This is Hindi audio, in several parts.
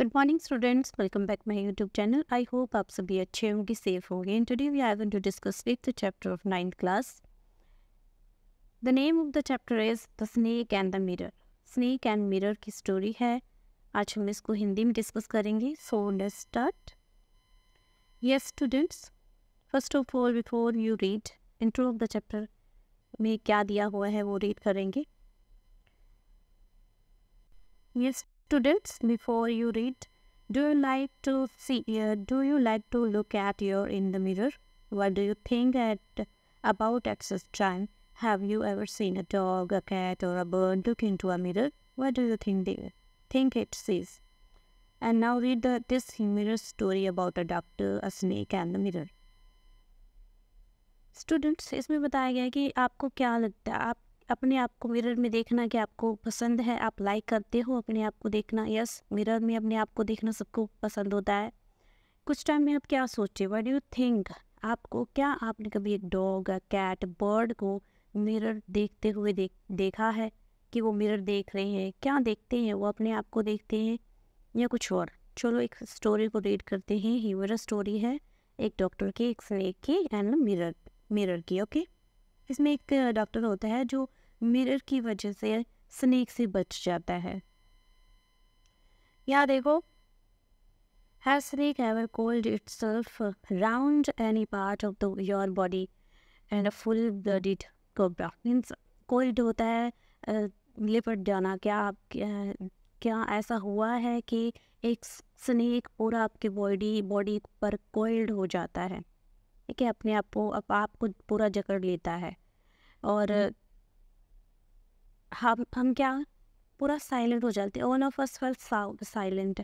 Good morning students welcome back my YouTube channel I hope आप सभी अच्छे होंगे सेफ होंगे interview today we to discuss with the chapter of ninth class the name of the chapter is the snake and the mirror snake and mirror की स्टोरी है आज हम इसको हिंदी में डिस्कस करेंगे so let's start yes students first of all before you read intro of the chapter में क्या दिया हुआ है वो रीड करेंगे yes Students, before you read, do you like to see? Uh, do you like to look at your in the mirror? What do you think at about excess time? Have you ever seen a dog, a cat, or a bird look into a mirror? What do you think they think it sees? And now read the, this humorous story about a doctor, a snake, and the mirror. Students इसमें बताया गया है कि आपको क्या लगता है आप अपने आप को मिरर में देखना कि आपको पसंद है आप लाइक करते हो अपने आप को देखना यस मिरर में अपने आप को देखना सबको पसंद होता है कुछ टाइम में आप क्या सोचे वट यू थिंक आपको क्या आपने कभी एक डॉग कैट बर्ड को मिरर देखते हुए देख देखा है कि वो मिरर देख रहे हैं क्या देखते हैं वो अपने आप को देखते हैं या कुछ और चलो एक स्टोरी को रीड करते हैं ह्यूमर स्टोरी है एक डॉक्टर की एक स्नेक की एंड मिरर मिरर की ओके इसमें एक डॉक्टर होता है जो मिरर की वजह से स्नेक से बच जाता है या देखो has snake ever coiled itself round any part of the your body and a full blooded cobra means coiled होता है लिपट जाना क्या आप क्या, क्या ऐसा हुआ है कि एक स्नेक पूरा आपके बॉडी बॉडी पर कोल्ड हो जाता है ठीक है अपने आप को अब आपको पूरा जकड़ लेता है और हम्म। हम हम क्या पूरा साइलेंट हो जाते हैं all of us were silent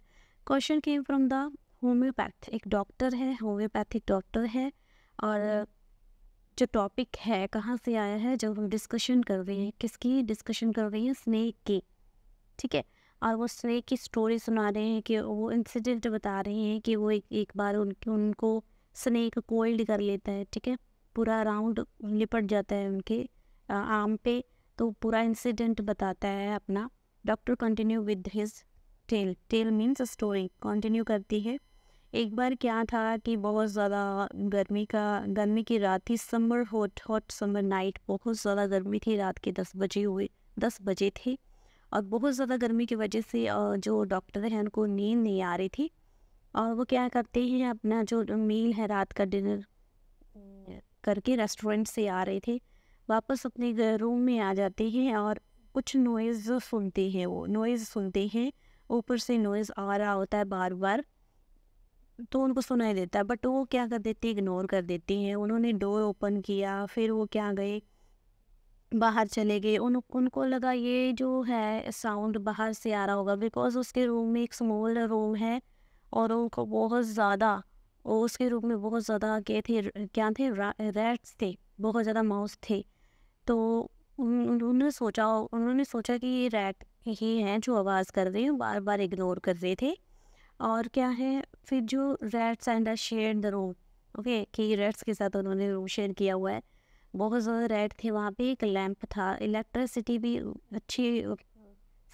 question came from the homeopath एक डॉक्टर है होम्योपैथिक डॉक्टर है और hmm. जो टॉपिक है कहाँ से आया है जब हम डिस्कशन कर रहे हैं किसकी डिस्कशन कर रहे हैं स्नेक की ठीक है और वो स्नेक की स्टोरी सुना रहे हैं कि वो इंसिडेंट बता रहे हैं कि वो एक एक बार उनके उनको स्नेक कोल्ड कर लेता है ठीक है पूरा राउंड लिपट जाता है उनके आम पे तो पूरा इंसिडेंट बताता है अपना doctor continue with his tale tale means story continue करती है एक बार क्या था कि बहुत ज़्यादा गर्मी का गर्मी की रात थी summer hot hot summer night बहुत ज़्यादा गर्मी थी रात के दस बजे हुए दस बजे थे और बहुत ज़्यादा गर्मी की वजह से जो डॉक्टर हैं उनको नींद नहीं आ रही थी और वो क्या करते हैं अपना जो मील है रात का डिनर करके रेस्टोरेंट से आ रहे थे वापस अपने रूम में आ जाते हैं और कुछ नॉइज़ सुनते हैं वो नॉइज़ सुनते हैं ऊपर से नॉइज़ आ रहा होता है बार बार तो उनको सुनाई देता है बट वो क्या कर देते इग्नोर कर देते हैं उन्होंने डोर ओपन किया फिर वो क्या गए बाहर चले गए उन उनको लगा ये जो है साउंड बाहर से आ रहा होगा बिकॉज उसके रूम में एक स्मॉल रूम है और उनको बहुत ज़्यादा उसके रूम में बहुत ज़्यादा क्या थे क्या थे रैट्स थे बहुत ज़्यादा माउस थे तो उन्होंने सोचा उन्होंने सोचा कि ये रैट ही हैं जो आवाज़ कर रहे हैं बार बार इग्नोर कर रहे थे और क्या है फिर जो Reeds and share the room okay कि रेड्स के साथ उन्होंने रूम शेयर किया हुआ है बहुत ज़्यादा रेड थे वहाँ पे एक लैंप था इलेक्ट्रिसिटी भी अच्छी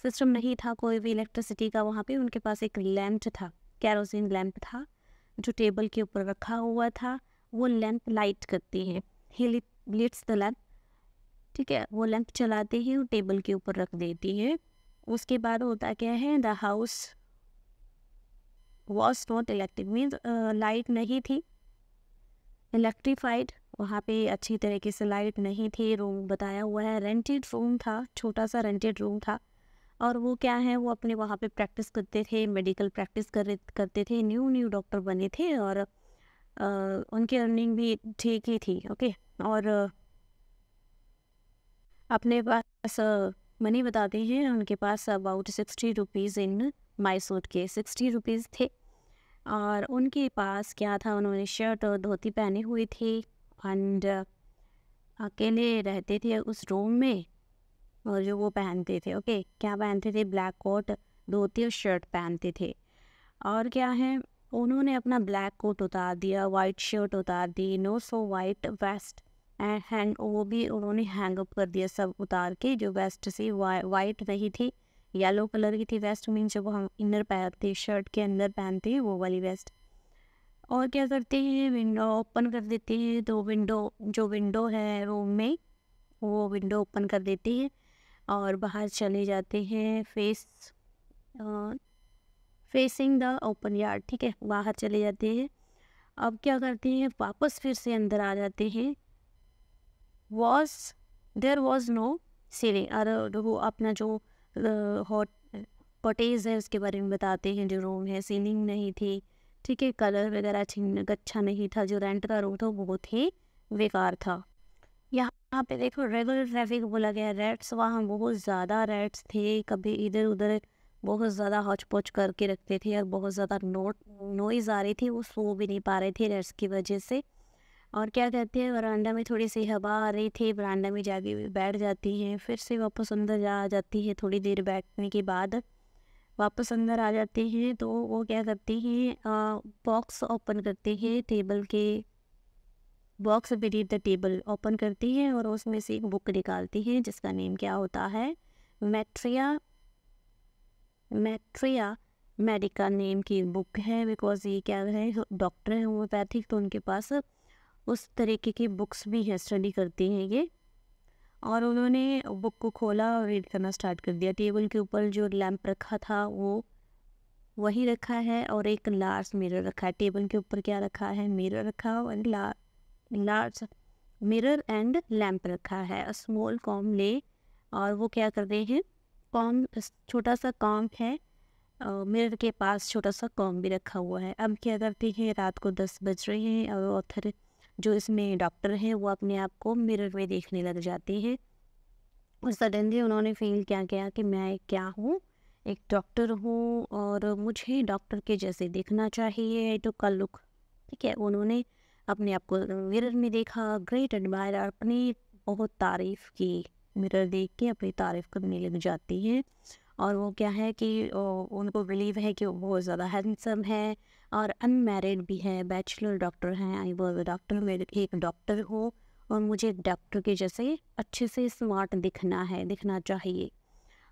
सिस्टम नहीं था कोई भी इलेक्ट्रिसिटी का वहाँ पे उनके पास एक लैंप था कैरोसिन लैंप था जो टेबल के ऊपर रखा हुआ था वो लैंप लाइट करती है ही लिट्स द लैंप ठीक है वो लैंप चलाते ही वो टेबल के ऊपर रख देती है उसके बाद होता क्या है the house was not electric means light नहीं थी इलेक्ट्रीफाइड वहाँ पे अच्छी तरीके से लाइट नहीं थी रूम बताया हुआ है रेंटेड रूम था छोटा सा रेंटेड रूम था और वो क्या है वो अपने वहाँ पे प्रैक्टिस करते थे मेडिकल प्रैक्टिस कर करते थे न्यू न्यू डॉक्टर बने थे और आ, उनकी अर्निंग भी ठीक ही थी ओके और अपने पास मनी बताते हैं उनके पास about sixty rupees in suit के सिक्सटी रुपीज़ थे और उनके पास क्या था उन्होंने शर्ट और धोती पहने हुई थी एंड अकेले रहते थे उस रूम में और जो वो पहनते थे ओके क्या पहनते थे ब्लैक कोट धोती और शर्ट पहनते थे और क्या है उन्होंने अपना ब्लैक कोट उतार दिया वाइट शर्ट उतार दी no so white vest and hang वो भी उन्होंने हैंग अप कर दिया सब उतार के जो वेस्ट से वा, वाइट नहीं थी येलो कलर की थी वेस्ट मीन जब हम इनर पहनते शर्ट के अंदर पहनते हैं वो वाली वेस्ट और क्या करते हैं विंडो ओपन कर देते हैं तो विंडो जो विंडो है रूम में वो विंडो ओपन कर देते हैं और बाहर चले जाते हैं face facing the open yard ठीक है बाहर चले जाते हैं अब क्या करते हैं वापस फिर से अंदर आ जाते हैं was there was no ceiling और वो अपना जो हॉट पटेज है उसके बारे में बताते हैं जो रूम है सीलिंग नहीं थी ठीक है कलर वगैरह अच्छा नहीं था जो रेंट का रूम था वो बहुत ही बेकार था यहाँ पे देखो रेगुलर ट्रैफिक बोला गया रेट्स वहाँ बहुत ज़्यादा रेट्स थे कभी इधर उधर बहुत ज़्यादा हौच पोच करके रखते थे और बहुत ज़्यादा नोट नोइज़ आ रही थी वो सो भी नहीं पा रहे थे रेट्स की वजह से और क्या कहते हैं वरांडा में थोड़ी सी हवा आ रही थी बरांडा में जाके बैठ जाती हैं फिर से वापस अंदर जा आ जाती है थोड़ी देर बैठने के बाद वापस अंदर आ जाती हैं तो वो क्या करती हैं बॉक्स ओपन करती हैं टेबल के box believe the table open करती हैं और उसमें से एक बुक निकालती हैं जिसका नेम क्या होता है मैट्रिया मैट्रिया मेडिका नेम की बुक है बिकॉज़ ये क्या है डॉक्टर हैं होम्योपैथिक तो उनके पास उस तरीके की बुक्स भी हैं स्टडी करती हैं ये और उन्होंने बुक को खोला और रीड करना स्टार्ट कर दिया टेबल के ऊपर जो लैम्प रखा था वो वही रखा है और एक लार्ज मिरर रखा है टेबल के ऊपर क्या रखा है मिरर रखा और ला लार्ज मिरर एंड लैम्प रखा है स्मॉल कॉम ले और वो क्या कर रहे हैं कॉम छोटा सा कॉम है मिरर के पास छोटा सा कॉम भी रखा हुआ है अब क्या करते हैं रात को दस बज रहे हैं और ऑथर जो इसमें डॉक्टर हैं वो अपने आप को मिरर में देखने लग जाते हैं और सडनली उन्होंने फील क्या किया कि मैं क्या हूँ एक डॉक्टर हूँ और मुझे डॉक्टर के जैसे दिखना चाहिए तो का लुक ठीक है उन्होंने अपने आप को मिरर में देखा ग्रेट एडमायर अपनी बहुत तारीफ़ की मिरर देख के अपनी तारीफ़ करने लग जाती है और वो क्या है कि उनको बिलीव है कि वो बहुत ज़्यादा हैंडसम है और अनमेरिड भी है बैचलर डॉक्टर हैं आई वो डॉक्टर मेरे एक डॉक्टर हो और मुझे डॉक्टर के जैसे अच्छे से स्मार्ट दिखना है दिखना चाहिए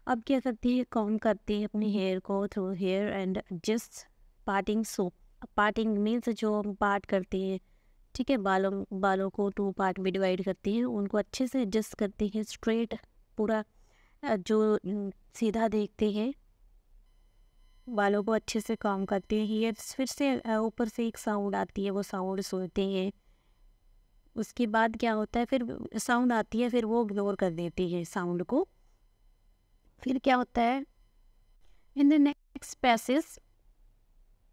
अब क्या करती है कौन करती है अपने हेयर हम्म। को through hair and just parting soap parting means जो पार्ट करती है ठीक है बालों बालों को टू पार्ट में डिवाइड करती है उनको अच्छे से एडजस्ट करती है स्ट्रेट पूरा जो सीधा देखते हैं बालों को अच्छे से काम करते हैं हेयर फिर से ऊपर से एक साउंड आती है वो साउंड सुनते हैं उसके बाद क्या होता है फिर साउंड आती है फिर वो इग्नोर कर देते हैं साउंड को फिर क्या होता है in the next passage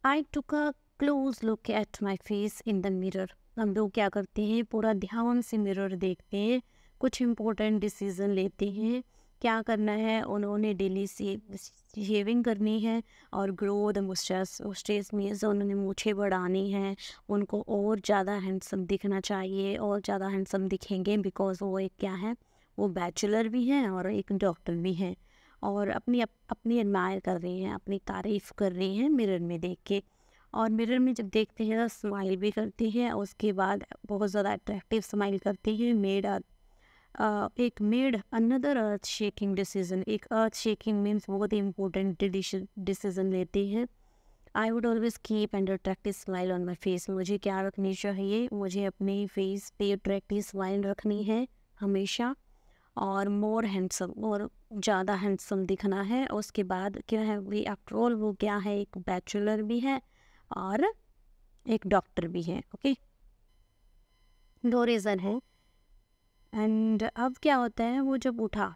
I took a close look at my face in the mirror हम लोग क्या करते हैं पूरा ध्यान से मिरर देखते हैं कुछ इम्पोर्टेंट डिसीज़न लेते हैं क्या करना है उन्होंने डेली शेविंग करनी है और ग्रोथ मुस्टेस मुस्टेस मीन्स उन्होंने मूछे बढ़ानी है उनको और ज़्यादा हैंडसम दिखना चाहिए और ज़्यादा हैंडसम दिखेंगे बिकॉज वो एक क्या है वो बैचलर भी हैं और एक डॉक्टर भी हैं और अपनी अप, अपनी एडमायर कर रही हैं अपनी तारीफ़ कर रही हैं मिरर में देख के और मिरर में जब देखते हैं तो स्माइल भी करती हैं उसके बाद बहुत ज़्यादा अट्रैक्टिव स्माइल करती हैं मेड एक made another earth shaking decision एक अर्थ शेकिंग मीन्स बहुत ही इंपॉर्टेंट डिसीजन लेती है I would always keep and attractive smile on my face मुझे क्या रखनी चाहिए मुझे अपने फेस पे अट्रैक्टिव स्माइल रखनी है हमेशा और मोर हैंडसम और ज़्यादा हैंडसम दिखना है उसके बाद क्या है वे आफ्टर ऑल वो क्या है एक बैचलर भी है और एक डॉक्टर भी है ओके दो रीज़न है एंड अब क्या होता है वो जब उठा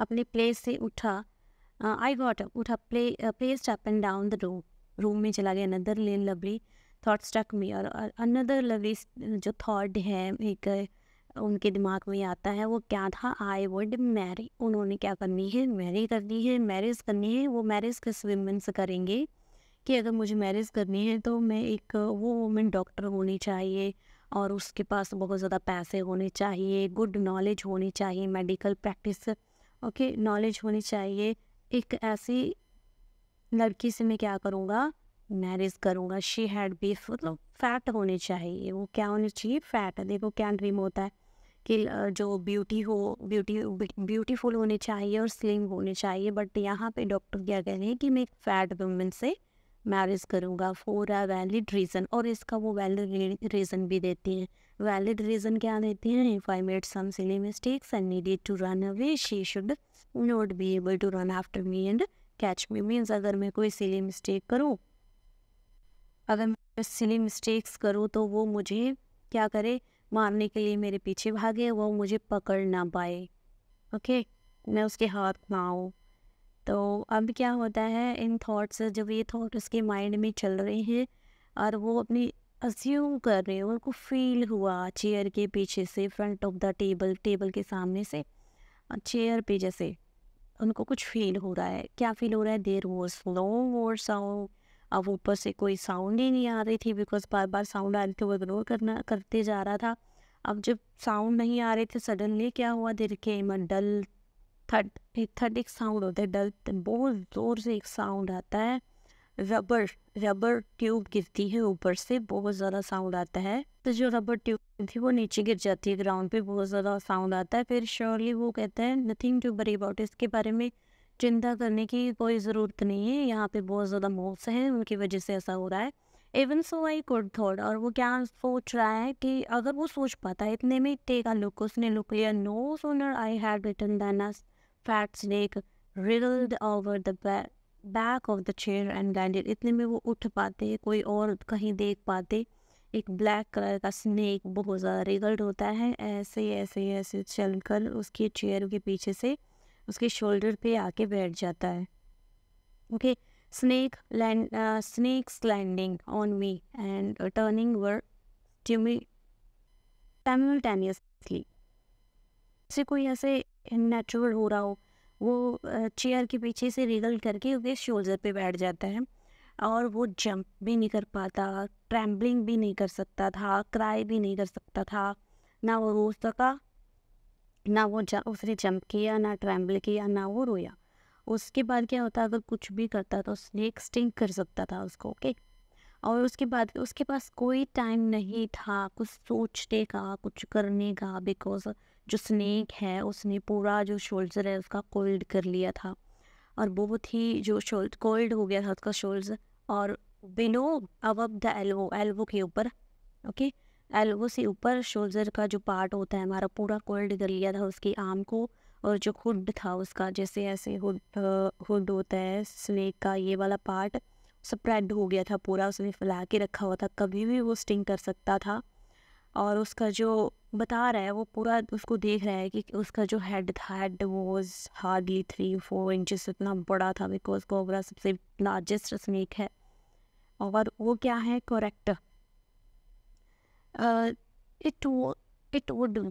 अपने प्लेस से उठा आई गॉट अप उठा प्ले placed up and down the room room में चला गया another lane lovely thought struck me और अनदर लवली जो थाट है एक उनके दिमाग में आता है वो क्या था आई वुड मैरी उन्होंने क्या करनी है मैरी करनी है मैरिज करनी है वो मैरिज किस वमेन से करेंगे कि अगर मुझे मैरिज करनी है तो मैं एक वो वुमेन डॉक्टर होनी चाहिए और उसके पास बहुत ज़्यादा पैसे होने चाहिए गुड नॉलेज होनी चाहिए मेडिकल प्रैक्टिस ओके नॉलेज होनी चाहिए एक ऐसी लड़की से मैं क्या करूँगा मैरिज करूँगा शी हैड बी मतलब फैट होनी चाहिए वो क्या होनी चाहिए फैट देखो क्या ड्रीम होता है कि जो ब्यूटी हो ब्यूटी ब्यूटीफुल होने चाहिए और स्लिम होने चाहिए बट यहाँ पे डॉक्टर क्या कह रहे हैं कि मैं फैट वुमेन से मैरिज करूँगा फॉर अ वैलिड रीज़न और इसका वो वैलिड रीज़न भी देती हैं वैलिड रीज़न क्या देती हैं if I made some silly mistakes and needed to run away she should not be able to run after me and catch me means अगर मैं कोई सिली मिस्टेक करूँ अगर मैं सिली मिस्टेक्स करूँ तो वो मुझे क्या करे मारने के लिए मेरे पीछे भागे वो मुझे पकड़ ना पाए ओके okay? मैं उसके हाथ ना आऊँ तो अब क्या होता है इन थॉट्स जब ये थॉट उसके माइंड में चल रहे हैं और वो अपनी अज्यूम कर रहे हैं उनको फील हुआ चेयर के पीछे से front of the table table के सामने से और चेयर पे जैसे उनको कुछ फील हो रहा है क्या फील हो रहा है देर वो स्लो और साउंड अब ऊपर से कोई साउंड ही नहीं आ रही थी बिकॉज बार बार साउंड आ रही थी वो इग्नोर करना करते जा रहा था अब जब साउंड नहीं आ रहे थे सडनली क्या हुआ देर के डल थड एक थड एक साउंड होता है डल बहुत ज़ोर से एक साउंड आता है रबर रबर ट्यूब गिरती है ऊपर से बहुत ज़्यादा साउंड आता है तो जो रबर ट्यूब थी वो नीचे गिर जाती है ग्राउंड पे बहुत ज़्यादा साउंड आता है फिर श्योरली वो कहते हैं नथिंग टू बरी अबाउट इसके बारे में चिंता करने की कोई ज़रूरत नहीं है यहाँ पे बहुत ज़्यादा मोब्स है उनकी वजह से ऐसा हो रहा है even so I good thought और वो क्या सोच रहा है कि अगर वो सोच पाता है इतने में का लुक उसने लुक लिया no sooner I have returned than fat snake wriggled over the back of the chair and guided इतने में वो उठ पाते कोई और कहीं देख पाते एक ब्लैक कलर का स्नेक बहुत ज़्यादा रिगल्ड होता है ऐसे ऐसे ऐसे चल कर उसके चेयर के पीछे से उसके शोल्डर पे आके बैठ जाता है okay snake land snakes landing on me and turning were to me से कोई ऐसे नेचुरल हो रहा हो वो चेयर के पीछे से रिगल करके उसके शोल्डर पे बैठ जाता है और वो जंप भी नहीं कर पाता ट्रैम्बलिंग भी नहीं कर सकता था क्राई भी नहीं कर सकता था ना वो रो सका ना वो उसने जंप किया ना ट्रैम्बल किया ना वो रोया उसके बाद क्या होता अगर कुछ भी करता तो स्नेक स्टिंग कर सकता था उसको ओके और उसके बाद उसके पास कोई टाइम नहीं था कुछ सोचने का कुछ करने का बिकॉज जो स्नेक है उसने पूरा जो शोल्डर है उसका कोल्ड कर लिया था और बहुत ही जो शोल्ड कोल्ड हो गया था उसका शोल्डर और बिनो अब अब द एल्वो एल्वो के ऊपर ओके एल्वो से ऊपर शोल्डर का जो पार्ट होता है हमारा पूरा कोल्ड कर लिया था उसकी आम को और जो हुड था उसका जैसे ऐसे हुड हुड होता है स्नेक का ये वाला पार्ट स्प्रेड हो गया था पूरा उसने फैला के रखा हुआ था कभी भी वो स्टिंग कर सकता था और उसका जो बता रहा है वो पूरा उसको देख रहा है कि उसका जो हेड था head was hardly three four inches इतना बड़ा था बिकॉज कोबरा सबसे लार्जेस्ट स्नेक है और वो क्या है correct it it would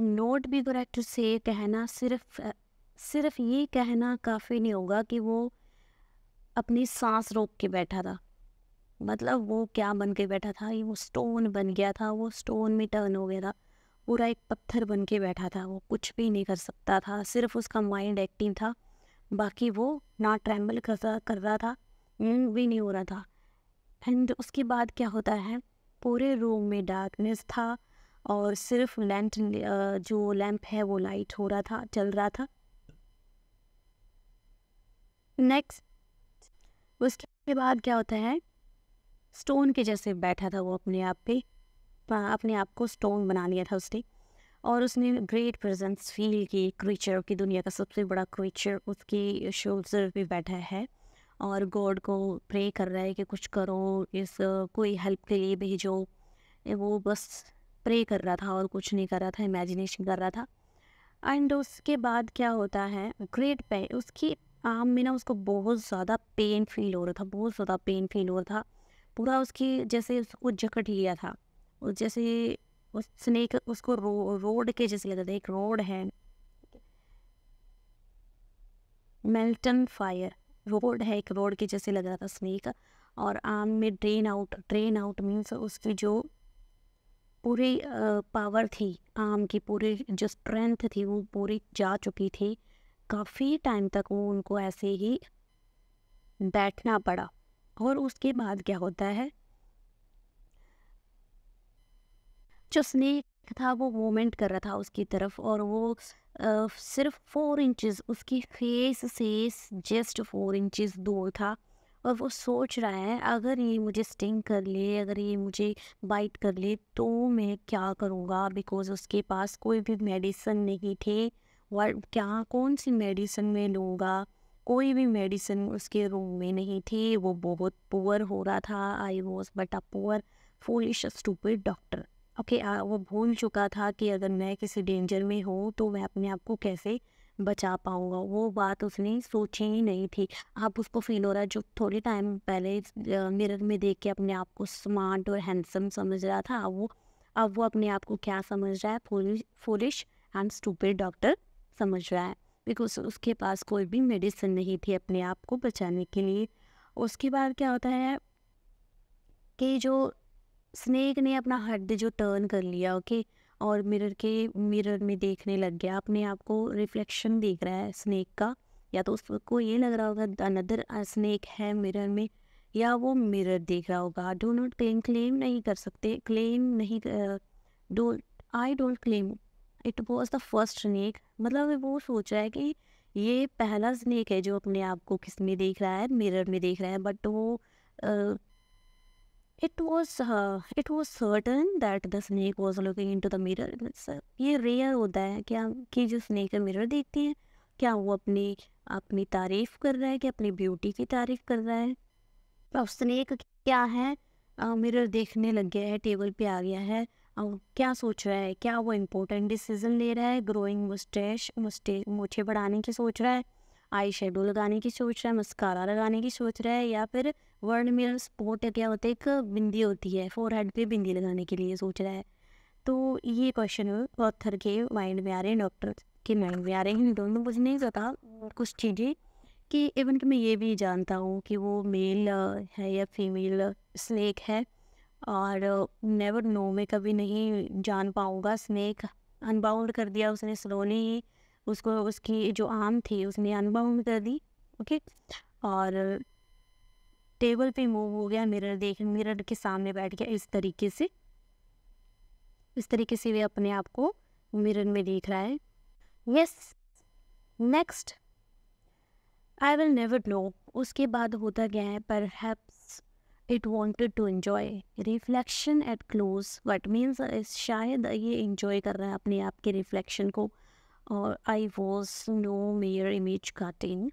not भी करेक्ट से कहना सिर्फ सिर्फ ये कहना काफ़ी नहीं होगा कि वो अपनी सांस रोक के बैठा था मतलब वो क्या बन के बैठा था ये वो स्टोन बन गया था वो स्टोन में टर्न हो गया था पूरा एक पत्थर बन के बैठा था वो कुछ भी नहीं कर सकता था सिर्फ उसका माइंड एक्टिव था बाकी वो ना ट्रैम्बल कर कर रहा था मूव भी नहीं हो रहा था एंड उसके बाद क्या होता है पूरे रूम में डार्कनेस था और सिर्फ लैंट जो लैंप है वो लाइट हो रहा था चल रहा था नेक्स्ट उसके बाद क्या होता है स्टोन के जैसे बैठा था वो अपने आप पे अपने आप को स्टोन बना लिया था उसने और उसने ग्रेट प्रेजेंस फील की क्रीचर की दुनिया का सबसे बड़ा क्रीचर उसके शोल्डर पे बैठा है और गॉड को प्रे कर रहा है कि कुछ करो इस कोई हेल्प के लिए भेजो वो बस प्रे कर रहा था और कुछ नहीं कर रहा था इमेजिनेशन कर रहा था एंड उसके बाद क्या होता है ग्रेट पे उसकी आम में ना उसको बहुत ज़्यादा पेन फील हो रहा था बहुत ज़्यादा पेन फील हो रहा था पूरा उसकी जैसे उसको जकट लिया था और जैसे उस स्नेक उसको रो, रोड के जैसे लगता था एक रोड है मेल्टन फायर रोड है एक रोड के जैसे लग रहा था स्नेक और आम में drain out drain out means उसकी जो पूरी पावर थी आम की पूरी जो स्ट्रेंथ थी वो पूरी जा चुकी थी काफ़ी टाइम तक वो उनको ऐसे ही बैठना पड़ा और उसके बाद क्या होता है जो स्नेक था वो मूवमेंट कर रहा था उसकी तरफ और वो आ, सिर्फ फोर इंचेस उसकी फेस से जस्ट फोर इंचेस दूर था और वो सोच रहा है अगर ये मुझे स्टिंग कर ले अगर ये मुझे बाइट कर ले तो मैं क्या करूँगा बिकॉज उसके पास कोई भी मेडिसन नहीं थे और क्या कौन सी मेडिसन मैं लूँगा कोई भी मेडिसिन उसके रूम में नहीं थी वो बहुत पुअर हो रहा था I was but a poor foolish stupid doctor okay वो भूल चुका था कि अगर मैं किसी डेंजर में हूँ तो मैं अपने आप को कैसे बचा पाऊँगा वो बात उसने सोची ही नहीं थी अब उसको फील हो रहा है जो थोड़े टाइम पहले मिरर में देख के अपने आप को स्मार्ट और हैंडसम समझ रहा था अब वो अब वो अपने आप को क्या समझ रहा है फूलिश एंड स्टूपिड डॉक्टर समझ रहा है बिकॉज उसके पास कोई भी मेडिसिन नहीं थी अपने आप को बचाने के लिए उसके बाद क्या होता है कि जो स्नेक ने अपना हड्ड जो टर्न कर लिया ओके और मिरर के मिरर में देखने लग गया अपने आप को रिफ्लेक्शन देख रहा है स्नेक का या तो उसको ये लग रहा होगा अनदर स्नेक uh, है मिरर में या वो मिरर देख रहा होगा डो नॉट क्लेम क्लेम नहीं कर सकते क्लेम नहीं don't I don't claim it was the first snake मतलब वो सोच रहा है कि ये पहला स्नैक है जो अपने आप को किस में देख रहा है मिरर में देख रहा है बट वो it was it was certain that the snake was looking in to the mirror ये रेयर होता है क्या कि जो स्नेक है मिरर देखती है क्या वो अपनी अपनी तारीफ कर रहा है कि अपनी ब्यूटी की तारीफ कर रहा है अब स्नैक क्या है मिरर देखने लग गया है टेबल पे आ गया है क्या सोच रहा है क्या वो इम्पोर्टेंट डिसीजन ले रहा है ग्रोइंग मुस्टेश मुस्टे मूछे बढ़ाने की सोच रहा है आई शेडो लगाने की सोच रहा है मस्कारा लगाने की सोच रहा है या फिर वर्ल्ड मेल स्पोर्ट क्या होता है एक बिंदी होती है फोर हेड पर बिंदी लगाने के लिए सोच रहा है तो ये क्वेश्चन ऑथर के माइंड में आ रहे हैं डॉक्टर के माइंड में आ रहे हैं दोनों तो मुझे नहीं पता कुछ चीज़ें कि इवन कि मैं ये भी जानता हूँ कि वो मेल है या फीमेल स्नेक है और नेवर नो में कभी नहीं जान पाऊँगा स्नेक अनबाउंड कर दिया उसने स्लोली ही उसको उसकी जो आम थी उसने अनबाउंड कर दी ओके और टेबल पे मूव हो गया मिरर देख मिरर के सामने बैठ गया इस तरीके से इस तरीके से वे अपने आप को मिरर में देख रहा है yes next I will never know उसके बाद होता गया है पर hap it wanted to enjoy reflection at close what means शायद ये इंजॉय कर रहा है अपने आप के रिफ्लेक्शन को और I was no mere image in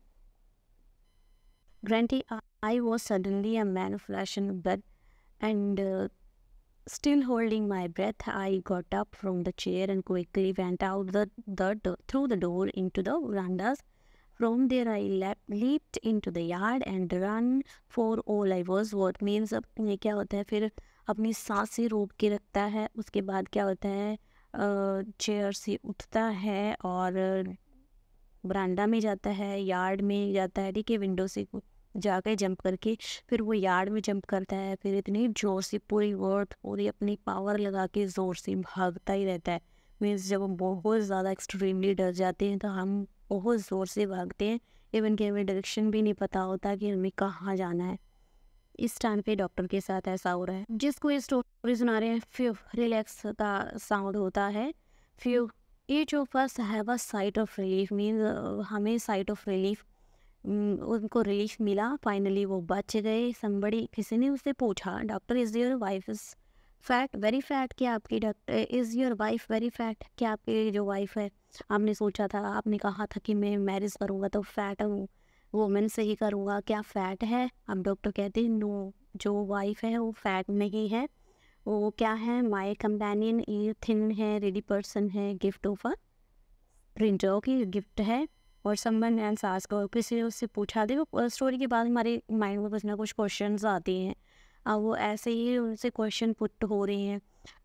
grunty I was suddenly a man flash and bed and still holding my breath I got up from the chair and quickly went out the through the door in to the the From there I leapt, leaped into the yard and run for all I was worth. means अब ये क्या होता है फिर अपनी सांसें रोक के रखता है उसके बाद क्या होता है चेयर से उठता है और बरांडा में जाता है यार्ड में जाता है ठीक है विंडो से जाकर जंप करके फिर वो यार्ड में जंप करता है फिर इतनी ज़ोर से पूरी वर्थ पूरी अपनी पावर लगा के ज़ोर से भागता ही रहता है मीन्स जब हम बहुत ज़्यादा एक्सट्रीमली डर जाते हैं तो हम बहुत ज़ोर से भागते हैं इवन कि हमें डायरेक्शन भी नहीं पता होता कि हमें कहाँ जाना है इस टाइम पे डॉक्टर के साथ ऐसा हो रहा है जिसको ये स्टोरी सुना रहे हैं फ्यू रिलैक्स का साउंड होता है फ्यू ये जो first have a sight of relief means हमें साइट ऑफ रिलीफ उनको रिलीफ मिला फाइनली वो बच गए संबड़ी किसी ने उससे पूछा doctor is your wife is fat very fat क्या आपकी doctor is your wife very fat क्या आपकी जो वाइफ है आपने सोचा था आपने कहा था कि मैं मैरिज करूँगा तो फैट हूँ वोमेन से ही करूँगा क्या फ़ैट है अब डॉक्टर कहते हैं नो जो वाइफ है वो फैट नहीं है वो क्या है माई कंपेनियन ये थिन है रेडी पर्सन है गिफ्ट ऑफ अ प्रिंटर की गिफ्ट है और सम्बन एंड सास को किसी उससे पूछा दे वो स्टोरी के बाद हमारे माइंड में कुछ ना कुछ क्वेश्चन आते हैं अब वो ऐसे ही उनसे क्वेश्चन पुट हो रहे हैं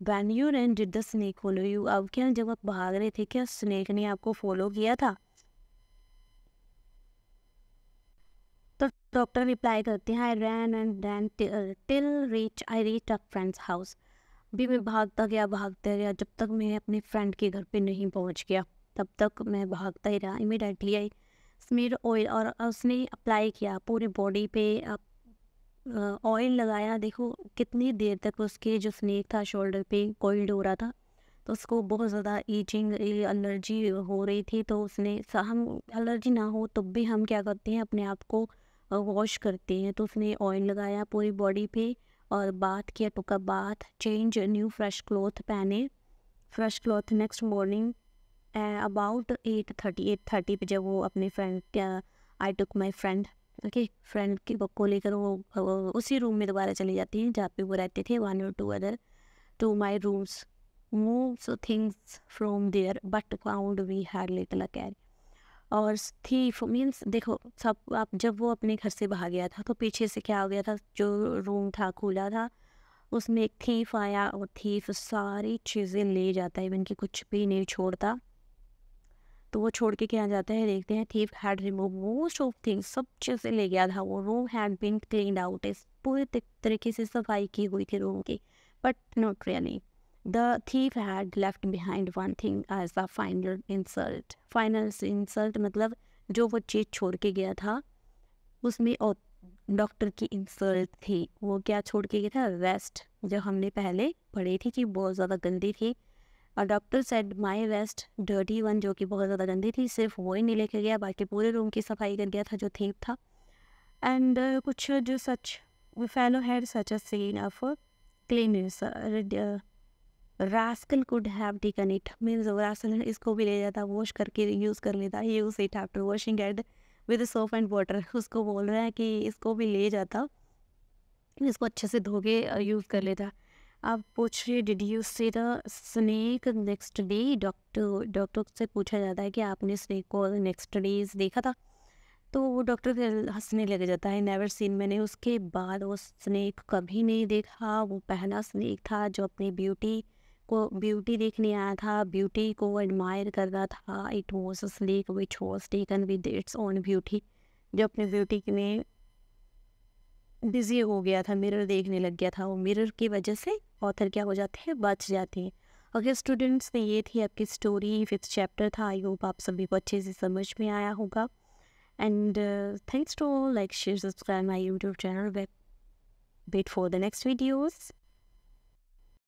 when you ran did the snake follow you अब क्या जब आप भाग रहे थे क्या स्नैक ने आपको फॉलो किया था तो डॉक्टर रिप्लाई करते हैं I ran and ran till reach I reach a friends house भी मैं भागता गया भागता गया जब तक मैं अपने फ्रेंड के घर पे नहीं पहुंच गया तब तक मैं भागता ही रहा इमिडिएटली आई स्मीर ऑयल और उसने अप्लाई किया पूरी बॉडी पे ऑयल लगाया देखो कितनी देर तक उसके जो स्नेक था शोल्डर पे कोल्ड हो रहा था तो उसको बहुत ज़्यादा ईचिंग एलर्जी हो रही थी तो उसने हम एलर्जी ना हो तब तो भी हम क्या करते हैं अपने आप को वॉश करते हैं तो उसने ऑयल लगाया पूरी बॉडी पे और बात किया took a bath change new fresh cloth पहने fresh cloth next morning about eight thirty eight thirty पर जब वो अपने friend I took my friend okay friend की बुक को लेकर वो, उसी रूम में दोबारा चली जाती हैं जहाँ पे वो रहते थे वन और two other to my rooms so things from there but found we had little a carry और थी मीन्स देखो सब आप जब वो अपने घर से भाग गया था तो पीछे से क्या हो गया था जो रूम था खुला था उसमें एक थीफ आया और थीफ सारी चीज़ें ले जाता है इवन कि कुछ भी नहीं छोड़ता तो वो छोड़ के क्या जाते हैं देखते हैं thief had remove most of things सब चीज़ें ले गया था वो room had been clean out इस पूरे तरीके से सफाई की हुई थी रूम की but not really the thief had left behind one thing as the final insult final insult मतलब जो वो चीज़ छोड़ के गया था उसमें और डॉक्टर की इंसल्ट थी वो क्या छोड़ के गया था वेस्ट जो हमने पहले पढ़ी थी कि बहुत ज़्यादा गंदी थी और doctor said my vest dirty one जो कि बहुत ज़्यादा गंदी थी सिर्फ वो ही नहीं लेके गया बाकी पूरे रूम की सफाई कर गया था जो थीप था एंड uh, कुछ जो such fellow had such a sense of cleanliness rascal could have taken it means rascal इसको भी ले जाता वॉश करके यूज़ कर लेता use it after washing it with soap and water उसको बोल रहे हैं कि इसको भी ले जाता इसको अच्छे से धो के यूज़ uh, कर लेता आप पूछ रही did you see the snake next day doctor doctor से पूछा जाता है कि आपने स्नेक को नेक्स्ट डे देखा था तो वो डॉक्टर हंसने लग जाता है नेवर सीन मैंने उसके बाद वो स्नेक कभी नहीं देखा वो पहला स्नेक था जो अपनी ब्यूटी को ब्यूटी देखने आया था ब्यूटी को एडमायर कर रहा था it was snake which was taken with its own beauty जो अपने ब्यूटी में बिजी हो गया था मिरर देखने लग गया था वो मिरर की वजह से ऑथर क्या हो जाते हैं बच जाते हैं ओके स्टूडेंट्स ने ये थी आपकी स्टोरी फिफ्थ चैप्टर था आई होप आप सभी को अच्छे से समझ में आया होगा and thanks to like share subscribe my YouTube channel wait for the next videos